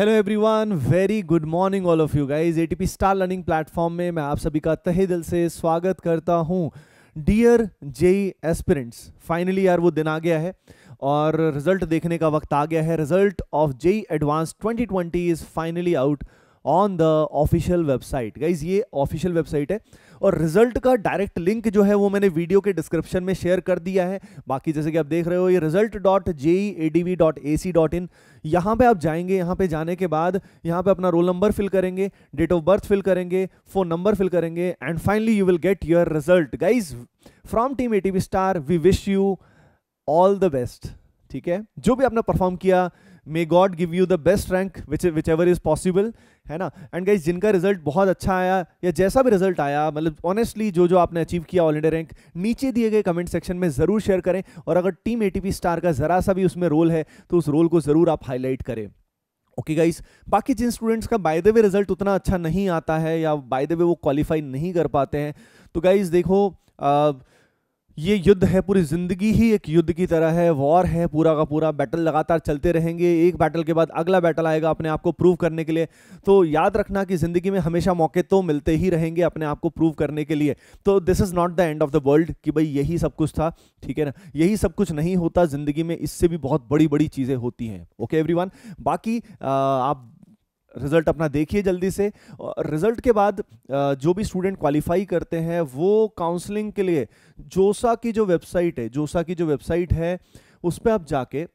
hello everyone very good morning all of you guys ATP star learning platform में मैं आप सभी का तहे दिल से स्वागत करता हूँ डियर जेई एस्पिरेंट्स फाइनली यार वो दिन आ गया है और रिजल्ट देखने का वक्त आ गया है result of JEE advanced 2020 is finally out on the official website guys ये ऑफिशियल वेबसाइट है और रिजल्ट का डायरेक्ट लिंक जो है वो मैंने वीडियो के डिस्क्रिप्शन में शेयर कर दिया है बाकी जैसे कि आप देख रहे हो ये result dot J A D V dot A C dot in यहाँ पर आप जाएंगे यहाँ पे जाने के बाद यहाँ पे अपना रोल नंबर फिल करेंगे डेट ऑफ बर्थ फिल करेंगे फोन नंबर फिल करेंगे and finally you will get your result guys from team A T V star we wish you all the best ठीक है जो भी आपने परफॉर्म किया may God give you the best rank which which ever is possible है ना and guys जिनका result बहुत अच्छा आया या जैसा भी रिजल्ट आया मतलब ऑनेस्टली जो जो आपने अचीव किया ऑल इंडिया रैंक नीचे दिए गए कमेंट सेक्शन में ज़रूर शेयर करें और अगर टीम ए स्टार का ज़रा सा भी उसमें रोल है तो उस रोल को ज़रूर आप हाईलाइट करें ओके okay गाइस बाकी जिन स्टूडेंट्स का बाय द वे रिजल्ट उतना अच्छा नहीं आता है या बाय द वे वो क्वालिफाई नहीं कर पाते हैं तो गाइस देखो आ, ये युद्ध है पूरी ज़िंदगी ही एक युद्ध की तरह है वॉर है पूरा का पूरा बैटल लगातार चलते रहेंगे एक बैटल के बाद अगला बैटल आएगा अपने आप को प्रूव करने के लिए तो याद रखना कि ज़िंदगी में हमेशा मौके तो मिलते ही रहेंगे अपने आप को प्रूव करने के लिए तो this is not the end of the world कि भाई यही सब कुछ था ठीक है ना यही सब कुछ नहीं होता ज़िंदगी में इससे भी बहुत बड़ी बड़ी चीज़ें होती हैं ओके एवरी बाकी आ, आप रिज़ल्ट अपना देखिए जल्दी से और रिज़ल्ट के बाद जो भी स्टूडेंट क्वालिफाई करते हैं वो काउंसलिंग के लिए जोसा की जो वेबसाइट है जोसा की जो वेबसाइट है उस पर आप जाके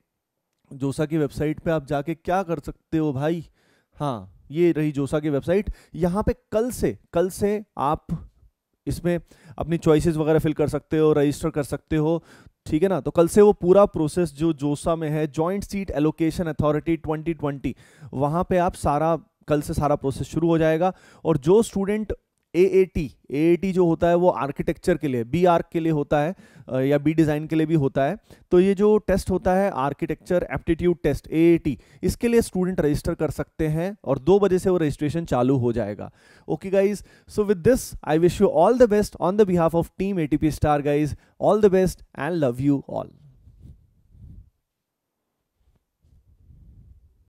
जोसा की वेबसाइट पे आप जाके क्या कर सकते हो भाई हाँ ये रही जोसा की वेबसाइट यहाँ पे कल से कल से आप इसमें अपनी चॉइसेस वगैरह फिल कर सकते हो रजिस्टर कर सकते हो ठीक है ना तो कल से वो पूरा प्रोसेस जो जोसा में है जॉइंट सीट एलोकेशन अथॉरिटी 2020 वहां पर आप सारा कल से सारा प्रोसेस शुरू हो जाएगा और जो स्टूडेंट ए ए जो होता है वो आर्किटेक्चर के लिए बी आर्क के लिए होता है या बी डिज़ाइन के लिए भी होता है तो ये जो टेस्ट होता है आर्किटेक्चर एप्टीट्यूड टेस्ट ए इसके लिए स्टूडेंट रजिस्टर कर सकते हैं और दो बजे से वो रजिस्ट्रेशन चालू हो जाएगा okay guys so with this I wish you all the best on the behalf of team A star guys all the best and love you all